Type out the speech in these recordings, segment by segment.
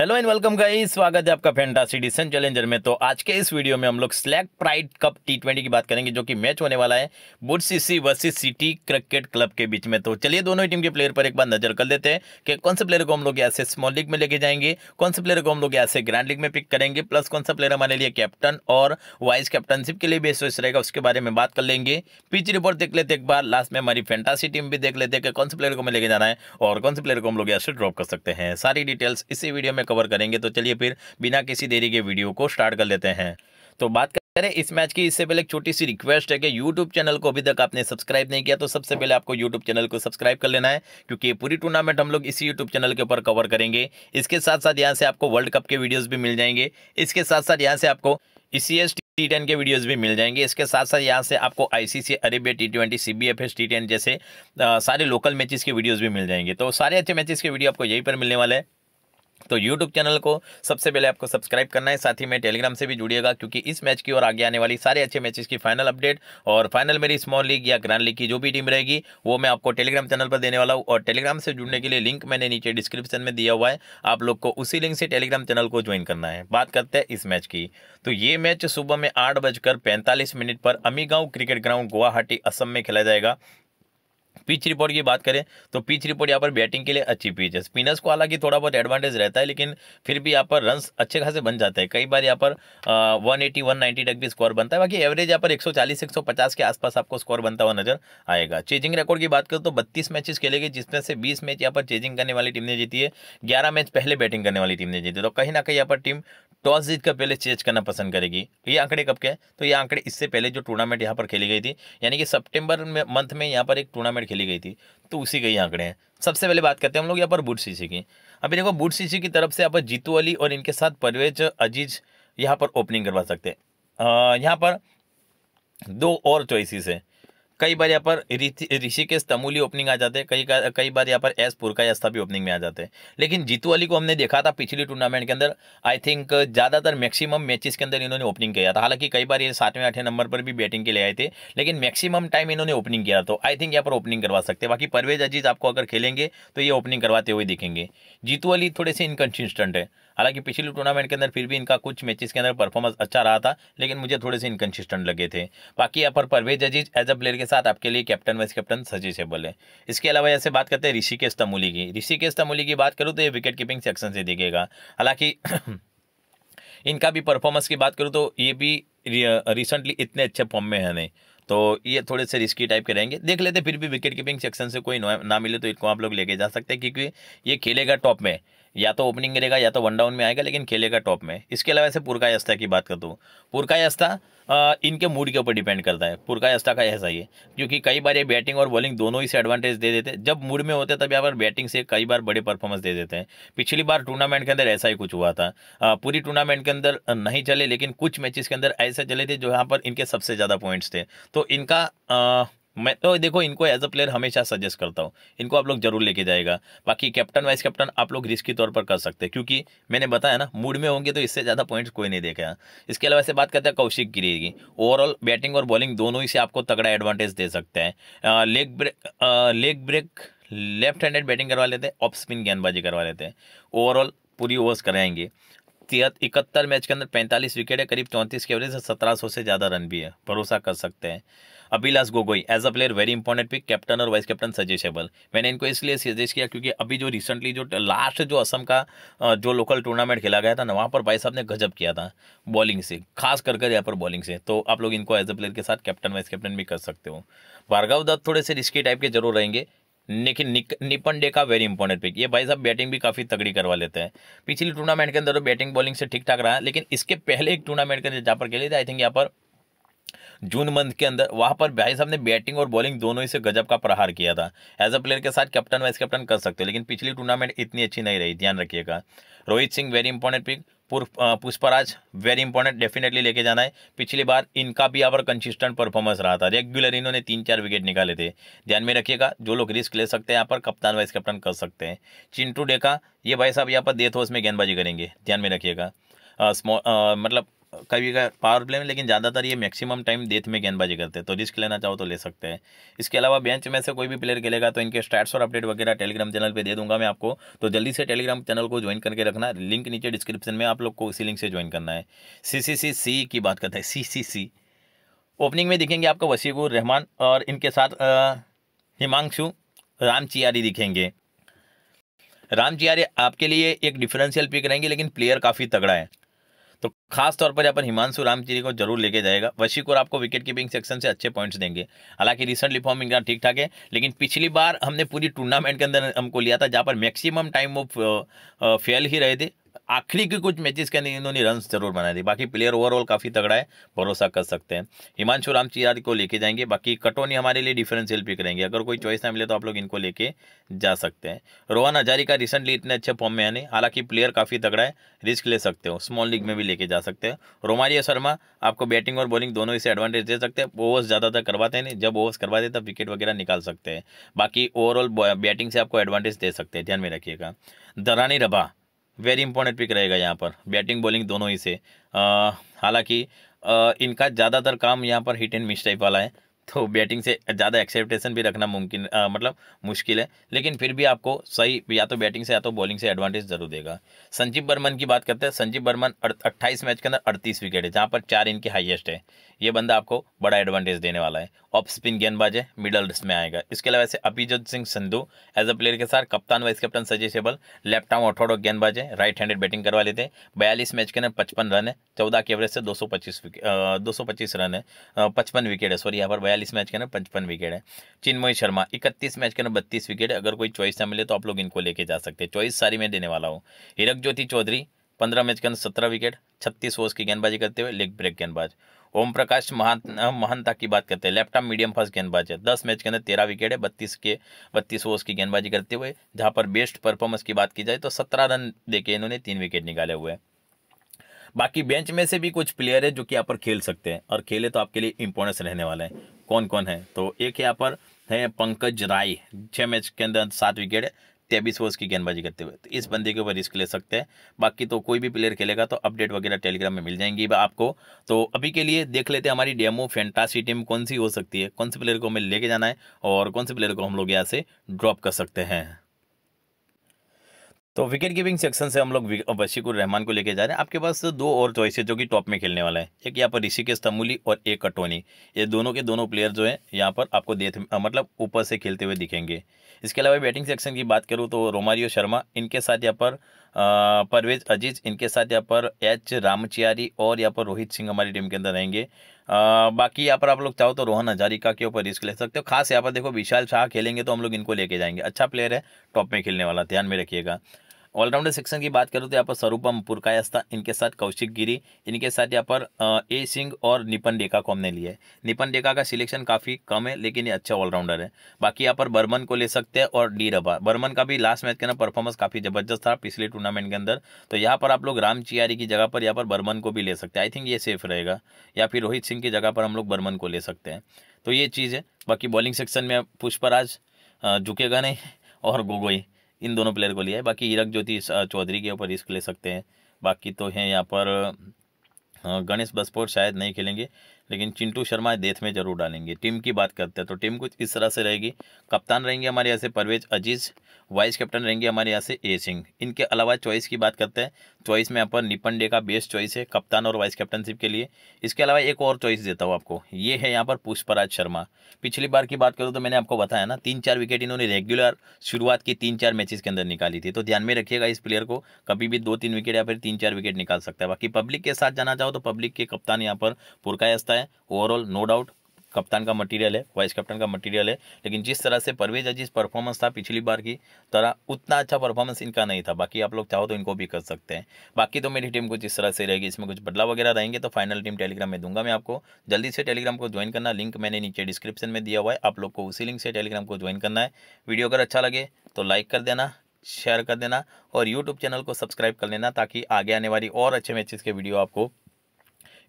hello and welcome guys स्वागत है आपका फैंटासी डिसन चैलेंजर में तो आज के इस वीडियो में हम लोग slack pride cup T twenty की बात करेंगे जो कि मैच होने वाला है बुट CC versus city cricket club के बीच में तो चलिए दोनों ही टीम के प्लेयर पर एक बार नजर कर लेते हैं कि कौन से प्लेयर को हम लोग यहाँ से स्मॉल लीग में लेके जाएंगे कौन से प्लेयर को हम लोग यहाँ से ग्रैंड लीग में पिक करेंगे प्लस कौन सा प्लेयर हमारे लिए कैप्टन और वाइस कैप्टनशिप के लिए भी सोच रहेगा उसके बारे में बात कर लेंगे पिच रिपोर्ट देख लेते एक बार लास्ट में हमारी फैंटासी टीम भी देख लेते हैं कि कौन से प्लेयर को हमें लेके जाना है और कौन से प्लेयर को हम लोग यहाँ से ड्रॉप कर सकते हैं सारी डिटेल्स इसी वीडियो में कवर करेंगे तो चलिए फिर बिना किसी देरी के वीडियो को स्टार्ट कर लेते हैं तो बात करें इस मैच की इससे पहले एक छोटी सी रिक्वेस्ट है कि यूट्यूब चैनल को अभी तक आपने सब्सक्राइब नहीं किया तो सबसे पहले आपको यूट्यूब चैनल को सब्सक्राइब कर लेना है क्योंकि पूरी टूर्नामेंट हम लोग इसी यूट्यूब चैनल के ऊपर कवर करेंगे इसके साथ साथ यहाँ से आपको वर्ल्ड कप के वीडियोस भी मिल जाएंगे इसके साथ साथ यहाँ से आपको इसी एस टी टेन के वीडियोस भी मिल जाएंगे इसके साथ साथ यहाँ से आपको ICC Arabia T twenty C B F S T ten जैसे आ, सारे लोकल मैचेस के वीडियोस भी मिल जाएंगे तो सारे अच्छे मैचेस के वीडियो आपको यहीं पर मिलने वाले हैं तो यूट्यूब चैनल को सबसे पहले आपको सब्सक्राइब करना है साथ ही में टेलीग्राम से भी जुड़िएगा क्योंकि इस मैच की और आगे आने वाली सारे अच्छे मैचेस की फाइनल अपडेट और फाइनल मेरी स्मॉल लीग या ग्रैंड लीग की जो भी टीम रहेगी वो मैं आपको टेलीग्राम चैनल पर देने वाला हूँ और टेलीग्राम से जुड़ने के लिए लिंक मैंने नीचे डिस्क्रिप्शन में दिया हुआ है आप लोग को उसी लिंक से टेलीग्राम चैनल को ज्वाइन करना है बात करते हैं इस मैच की तो ये मैच सुबह में आठ बजकर पैंतालीस मिनट पर अमीगांव क्रिकेट ग्राउंड गुवाहाटी असम में खेला जाएगा पिच रिपोर्ट की बात करें तो पिच रिपोर्ट यहाँ पर बैटिंग के लिए अच्छी पिच है स्पिनर्स को हालांकि थोड़ा बहुत एडवांटेज रहता है लेकिन फिर भी यहाँ पर रन अच्छे खासे बन जाते हैं कई बार यहाँ पर वन एटी वन तक भी स्कोर बनता है बाकी एवरेज यहाँ पर एक सौ के आसपास आपको स्कोर बनता हुआ नजर आएगा चेजिंग रिकॉर्ड की बात करें तो बत्तीस मैचेस खेले गए जिसमें से बीस मैच यहाँ पर चेजिंग करने वाली टीम ने जीती है ग्यारह मैच पहले बैटिंग करने वाली टीम ने जीती तो कहीं ना कहीं यहाँ पर टीम टॉस जीत कर पहले चेज करना पसंद करेगी ये आंकड़े कब के तो ये आंकड़े इससे पहले जो टूर्नामेंट यहाँ पर खेली गई थी यानी कि में मंथ में यहाँ पर एक टूर्नामेंट खेली चली गई थी तो उसी के ही आंकड़े हैं सबसे पहले बात करते हैं हम लोग यहाँ पर बूट सीसी की अभी देखो बूट सीसी की तरफ से यहाँ पर जीतू अली और इनके साथ परवेज अजीज यहाँ पर ओपनिंग करवा सकते हैं यहाँ पर दो और चॉइसिस हैं कई बार यहाँ पर ऋषिकेश तमूली ओपनिंग आ जाते हैं कई कई बार यहाँ पर एस पुरका या भी ओपनिंग में आ जाते हैं लेकिन जीतू अली को हमने देखा था पिछली टूर्नामेंट के अंदर आई थिंक ज़्यादातर मैक्सिमम मैचेस के अंदर इन्होंने ओपनिंग किया था हालांकि कई बार ये सातवें आठवें नंबर पर भी बैटिंग के लिए आए थे लेकिन मैक्सिमम टाइम इन्होंने ओपनिंग किया तो आई थिंक यहाँ पर ओपनिंग करवा सकते बाकी परवेज अजीज आपको अगर खेलेंगे तो ये ओपनिंग करवाते हुए दिखेंगे जीतू अली थोड़े से इनकन्सिस्टेंट है हालांकि पिछले टूर्नामेंट के अंदर फिर भी इनका कुछ मैचेस के अंदर परफॉर्मेंस अच्छा रहा था लेकिन मुझे थोड़े से इनकन्सिस्टेंट लगे थे बाकी यहाँ पर Parvez Aziz as a player के साथ आपके लिए कैप्टन वाइस कैप्टन से है इसके अलावा जैसे बात करते हैं ऋषिकेश तमूली की ऋषिकेश तमूली की बात करूँ तो ये विकेट कीपिंग सेक्शन से दिखेगा हालांकि इनका भी परफॉर्मेंस की बात करूँ तो ये भी रिसेंटली इतने अच्छे फॉर्म में है नहीं तो ये थोड़े से रिस्की टाइप के रहेंगे देख लेते फिर भी विकेट कीपिंग सेक्शन से कोई ना मिले तो इनको आप लोग लेके जा सकते हैं क्योंकि ये खेलेगा टॉप में या तो ओपनिंग करेगा या तो वन डाउन में आएगा लेकिन खेलेगा टॉप में इसके अलावा ऐसे पुरका की बात करता हूँ पुरका इनके मूड के ऊपर डिपेंड करता है पुरका का ऐसा ही है क्योंकि कई बार ये बैटिंग और बॉलिंग दोनों ही से एडवांटेज दे देते हैं जब मूड में होते तब यहाँ पर बैटिंग से कई बार बड़े परफॉर्मेंस दे देते हैं पिछली बार टूर्नामेंट के अंदर ऐसा ही कुछ हुआ था पूरी टूर्नामेंट के अंदर नहीं चले लेकिन कुछ मैचेस के अंदर ऐसे चले थे जो यहाँ पर इनके सबसे ज़्यादा पॉइंट्स थे तो इनका मैं तो देखो इनको एज अ प्लेयर हमेशा सजेस्ट करता हूँ इनको आप लोग जरूर लेके जाएगा बाकी कैप्टन वाइस कैप्टन आप लोग रिस्क तौर पर कर सकते हैं क्योंकि मैंने बताया ना मूड में होंगे तो इससे ज़्यादा पॉइंट्स कोई नहीं देखेगा इसके अलावा से बात करते हैं कौशिक गिरी की ओवरऑल बैटिंग और बॉलिंग दोनों ही से आपको तगड़ा एडवांटेज दे सकते हैं leg break leg break left handed batting करवा लेते हैं ऑफ स्पिन गेंदबाजी करवा लेते हैं ओवरऑल पूरी ओवर्स कराएंगे इकहत्तर मैच के अंदर पैंतालीस विकेट है करीब चौंतीस के एवरेज सत्रह सौ से ज़्यादा रन भी है भरोसा कर सकते हैं Abhilash Gogoi as a player very important pick captain और वाइस कैप्टन सजेशेबल मैंने इनको इसलिए सजेस्ट किया क्योंकि अभी जो रिसेंटली जो लास्ट जो असम का जो लोकल टूर्नामेंट खेला गया था ना वहाँ पर भाई साहब ने गजब किया था बॉलिंग से खास करके यहाँ पर बॉलिंग से तो आप लोग इनको एज अ प्लेयर के साथ कैप्टन वाइस कैप्टन भी कर सकते हो भार्गव दत्त थोड़े से रिस्की टाइप के जरूर रहेंगे लेकिन निपन डे का वेरी इंपॉर्टेंट पिक ये भाई साहब बैटिंग भी काफ़ी तगड़ी करवा लेते हैं पिछली टूर्नामेंट के अंदर तो बैटिंग बॉलिंग से ठीक ठाक रहा लेकिन इसके पहले एक टूर्नामेंट के अंदर जहाँ पर खेले थे आई थिंक यहाँ पर जून मंथ के अंदर वहाँ पर भाई साहब ने बैटिंग और बॉलिंग दोनों ही से गजब का प्रहार किया था एज अ प्लेयर के साथ कैप्टन वाइस कैप्टन कर सकते हो लेकिन पिछली टूर्नामेंट इतनी अच्छी नहीं रही ध्यान रखिएगा Rohit Singh very important pick Pushpraj very important definitely लेके जाना है पिछली बार इनका भी यहाँ पर कंसिस्टेंट परफॉर्मेंस रहा था रेगुलर इन्होंने तीन चार विकेट निकाले थे ध्यान में रखिएगा जो लोग रिस्क ले सकते हैं यहाँ पर कप्तान वाइस कैप्टन कर सकते हैं चिंटू डेका ये भाई साहब यहाँ पर डेथ ओवर्स तो में गेंदबाजी करेंगे ध्यान में रखिएगा मतलब कभी पावर प्ले में लेकिन ज़्यादातर ये मैक्सिमम टाइम डेथ में गेंदबाजी करते हैं तो रिस्क लेना चाहो तो ले सकते हैं इसके अलावा बेंच में से कोई भी प्लेयर खेलेगा तो इनके स्टैट्स और अपडेट वगैरह टेलीग्राम चैनल पर दे दूंगा मैं आपको तो जल्दी से टेलीग्राम चैनल को ज्वाइन करके रखना लिंक नीचे डिस्क्रिप्शन में आप लोग को उसी लिंक से ज्वाइन करना है सी सी सी सी की बात करते हैं सी सी सी ओपनिंग में दिखेंगे आपको वसीकुर रहमान और इनके साथ हिमांशु राम दिखेंगे राम आपके लिए एक डिफरेंशियल पिक रहेंगे लेकिन प्लेयर काफ़ी तगड़ा है तो खास तौर पर यहाँ पर हिमांशु रामचिरी को जरूर लेके जाएगा वशीकुर आपको विकेट कीपिंग सेक्शन से अच्छे पॉइंट्स देंगे हालांकि रिसेंटली फॉर्म इनका ठीक ठाक है लेकिन पिछली बार हमने पूरी टूर्नामेंट के अंदर हमको लिया था जहाँ पर मैक्सिमम टाइम वो फेल ही रहे थे आखिरी के कुछ मैचेस के अंदर इन्होंने रन जरूर बनाए थे बाकी प्लेयर ओवरऑल काफ़ी तगड़ा है भरोसा कर सकते हैं हिमांशु राम रामचियार को लेके जाएंगे बाकी कटोनी हमारे लिए डिफरेंशियल पिक रहेंगे अगर कोई चॉइस ना मिले तो आप लोग इनको लेके जा सकते हैं रोहन हजारी का रिसेंटली इतने अच्छे फॉर्म में आने हालांकि प्लेयर काफ़ी तगड़ा है रिस्क ले सकते हो स्मॉल लीग में भी लेके जा सकते हो रोमारिया शर्मा आपको बैटिंग और बॉलिंग दोनों इसे एडवांटेज दे सकते हैं ओवर्स ज़्यादातर करवाते नहीं जब ओवर्स करवाते तब विकेट वगैरह निकाल सकते हैं बाकी ओवरऑल बैटिंग से आपको एडवांटेज दे सकते हैं ध्यान में रखिएगा दरानी रबा वेरी इंपॉर्टेंट पिक रहेगा यहाँ पर बैटिंग बॉलिंग दोनों ही से हालांकि इनका ज़्यादातर काम यहाँ पर हिट एंड मिस टाइप वाला है तो बैटिंग से ज़्यादा एक्सेप्टेशन भी रखना मुमकिन मतलब मुश्किल है लेकिन फिर भी आपको सही या तो बैटिंग से या तो बॉलिंग से एडवांटेज जरूर देगा संजीव बर्मन की बात करते हैं संजीव बर्मन अट्ठाईस मैच के अंदर अड़तीस विकेट है जहाँ पर चार इनकी हाइएस्ट है ये बंदा आपको बड़ा एडवांटेज देने वाला है ऑफ स्पिन गेंदबाज है मिडल में आएगा इसके अलावा ऐसे Abhijeet Singh Sandhu as a player के साथ कप्तान vice captain suggestible left arm orthodox गेंदबाज है राइट हैंडेड बैटिंग करवा लेते हैं बयालीस मैच के अंदर पचपन रन है चौदह के एवरेज से दो सौ पच्चीस रन है पचपन विकेट है सॉरी यहाँ पर बयालीस मैच के ना पचपन विकेट है चिन्मोय शर्मा इकतीस मैच के ना बत्तीस विकेट है अगर कोई चॉइस ना मिले तो आप लोग इनको लेके जा सकते हैं चॉइस सारी मैं देने वाला हूँ हिरक ज्योति चौधरी पंद्रह मैच के अंदर सत्रह विकेट छत्तीस ओवर्स की गेंदबाजी करते हुए लेग ब्रेक गेंदबाज ओम प्रकाश महानता की बात करते हैं लेफ्ट मीडियम फास्ट गेंदबाज है दस मैच के अंदर तेरह विकेट है बत्तीस के बत्तीस ओवर्स की गेंदबाजी करते हुए जहाँ पर बेस्ट परफॉर्मेंस की बात की जाए तो सत्रह रन देके इन्होंने तीन विकेट निकाले हुए हैं बाकी बेंच में से भी कुछ प्लेयर है जो कि यहाँ पर खेल सकते हैं और खेले तो आपके लिए इंपॉर्टेंस रहने वाला है कौन कौन है तो एक यहाँ पर है पंकज राय छः मैच के अंदर सात विकेट तेबीस ओवर्स की गेंदबाजी करते हुए तो इस बंदे के ऊपर रिस्क ले सकते हैं बाकी तो कोई भी प्लेयर खेलेगा तो अपडेट वगैरह टेलीग्राम में मिल जाएंगी आपको तो अभी के लिए देख लेते हैं हमारी डेमो फैंटासी टीम कौन सी हो सकती है कौन से प्लेयर को हमें लेके जाना है और कौन से प्लेयर को हम लोग यहाँ से ड्रॉप कर सकते हैं तो विकेट कीपिंग सेक्शन से हम लोग बशीकुर रहमान को लेके जा रहे हैं आपके पास दो और चॉइस है जो कि टॉप में खेलने वाला है एक यहाँ पर ऋषिकेश तमूली और एक कटोनी ये दोनों के दोनों प्लेयर जो है यहाँ पर आपको देख मतलब ऊपर से खेलते हुए दिखेंगे इसके अलावा बैटिंग सेक्शन की बात करूँ तो रोमारियो शर्मा इनके साथ यहाँ पर परवेज अजीज इनके साथ यहाँ पर एच रामचियारी और यहाँ पर रोहित सिंह हमारी टीम के अंदर रहेंगे आ, बाकी यहाँ पर आप लोग चाहो तो रोहन हजारिका के ऊपर रिस्क ले सकते हो खास यहाँ पर देखो विशाल शाह खेलेंगे तो हम लोग इनको लेके जाएंगे अच्छा प्लेयर है टॉप में खेलने वाला ध्यान में रखिएगा ऑलराउंडर सेक्शन की बात करूँ तो यहाँ पर स्वरूपम पुरकायस्ता इनके साथ कौशिक गिरी इनके साथ यहाँ पर ए सिंह और निपन डेका को हमने लिया है निपन डेका का सिलेक्शन काफ़ी कम है लेकिन ये अच्छा ऑलराउंडर है बाकी यहाँ पर बर्मन को ले सकते हैं और डी रबा बर्मन का भी लास्ट मैच के ना परफॉर्मेंस काफ़ी ज़बरदस्त था पिछले टूर्नामेंट के अंदर तो यहाँ पर आप लोग राम चियारी की जगह पर यहाँ पर बर्मन को भी ले सकते हैं आई थिंक ये सेफ रहेगा या फिर रोहित सिंह की जगह पर हम लोग बर्मन को ले सकते हैं तो ये चीज़ है बाकी बॉलिंग सेक्शन में पुष्पराज झुकेगा नहीं और गोगोई इन दोनों प्लेयर को लिया है बाकी हीरक ज्योति चौधरी के ऊपर रिस्क ले सकते हैं बाकी तो हैं यहाँ पर गणेश बसपोर्ट शायद नहीं खेलेंगे लेकिन चिंटू शर्मा डेथ में जरूर डालेंगे टीम की बात करते हैं तो टीम कुछ इस तरह से रहेगी कप्तान रहेंगे हमारे यहाँ से परवेज अजीज वाइस कैप्टन रहेंगे हमारे यहाँ से ए सिंह इनके अलावा चॉइस की बात करते हैं चॉइस में यहाँ पर निपन डे का बेस्ट चॉइस है कप्तान और वाइस कैप्टनशिप के लिए इसके अलावा एक और चॉइस देता हूँ आपको ये है यहाँ पर पुष्पराज शर्मा पिछली बार की बात करूँ तो मैंने आपको बताया ना तीन चार विकेट इन्होंने रेगुलर शुरुआत की तीन चार मैचेस के अंदर निकाली थी तो ध्यान में रखिएगा इस प्लेयर को कभी भी दो तीन विकेट या फिर तीन चार विकेट निकाल सकता है बाकी पब्लिक के साथ जाना चाहो तो पब्लिक के कप्तान यहाँ पर पुरकायस्ता है ओवरऑल नो डाउट कप्तान का मटेरियल है वाइस कप्तान का मटेरियल है लेकिन जिस तरह से परवेज अजीज परफॉर्मेंस था पिछली बार की तरह उतना अच्छा परफॉर्मेंस इनका नहीं था बाकी आप लोग चाहो तो इनको भी कर सकते हैं बाकी तो मेरी टीम कुछ इस तरह से रहेगी इसमें कुछ बदलाव वगैरह रहेंगे तो फाइनल टीम टेलीग्राम में दूंगा मैं आपको जल्दी से टेलीग्राम को ज्वाइन करना लिंक मैंने नीचे डिस्क्रिप्शन में दिया हुआ है आप लोग को उसी लिंक से टेलीग्राम को ज्वाइन करना है वीडियो अगर अच्छा लगे तो लाइक कर देना शेयर कर देना और यूट्यूब चैनल को सब्सक्राइब कर लेना ताकि आगे आने वाली और अच्छे मैचेस के वीडियो आपको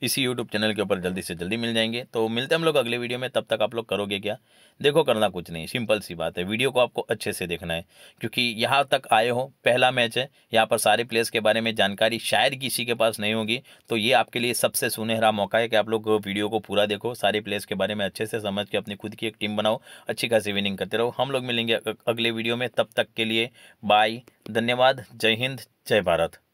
इसी यूट्यूब चैनल के ऊपर जल्दी से जल्दी मिल जाएंगे तो मिलते हैं हम लोग अगले वीडियो में तब तक आप लोग करोगे क्या देखो करना कुछ नहीं सिंपल सी बात है वीडियो को आपको अच्छे से देखना है क्योंकि यहाँ तक आए हो पहला मैच है यहाँ पर सारे प्लेयर्स के बारे में जानकारी शायद किसी के पास नहीं होगी तो ये आपके लिए सबसे सुनहरा मौका है कि आप लोग वीडियो को पूरा देखो सारे प्लेयर्स के बारे में अच्छे से समझ के अपनी खुद की एक टीम बनाओ अच्छी खासी विनिंग करते रहो हम लोग मिलेंगे अगले वीडियो में तब तक के लिए बाय धन्यवाद जय हिंद जय भारत